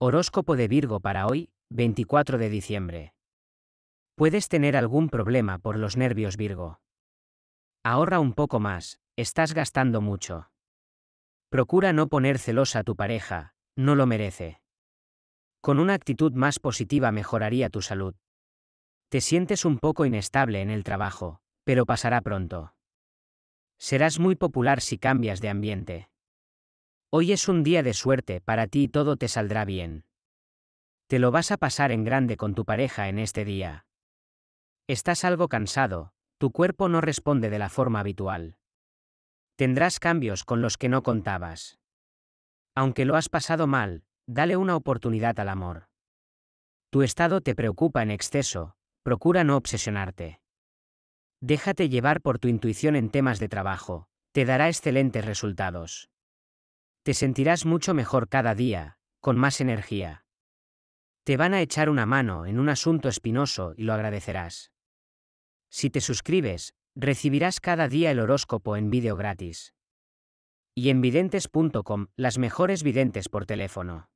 Horóscopo de Virgo para hoy, 24 de diciembre. Puedes tener algún problema por los nervios Virgo. Ahorra un poco más, estás gastando mucho. Procura no poner celosa a tu pareja, no lo merece. Con una actitud más positiva mejoraría tu salud. Te sientes un poco inestable en el trabajo, pero pasará pronto. Serás muy popular si cambias de ambiente. Hoy es un día de suerte para ti y todo te saldrá bien. Te lo vas a pasar en grande con tu pareja en este día. Estás algo cansado, tu cuerpo no responde de la forma habitual. Tendrás cambios con los que no contabas. Aunque lo has pasado mal, dale una oportunidad al amor. Tu estado te preocupa en exceso, procura no obsesionarte. Déjate llevar por tu intuición en temas de trabajo, te dará excelentes resultados. Te sentirás mucho mejor cada día, con más energía. Te van a echar una mano en un asunto espinoso y lo agradecerás. Si te suscribes, recibirás cada día el horóscopo en vídeo gratis. Y en videntes.com, las mejores videntes por teléfono.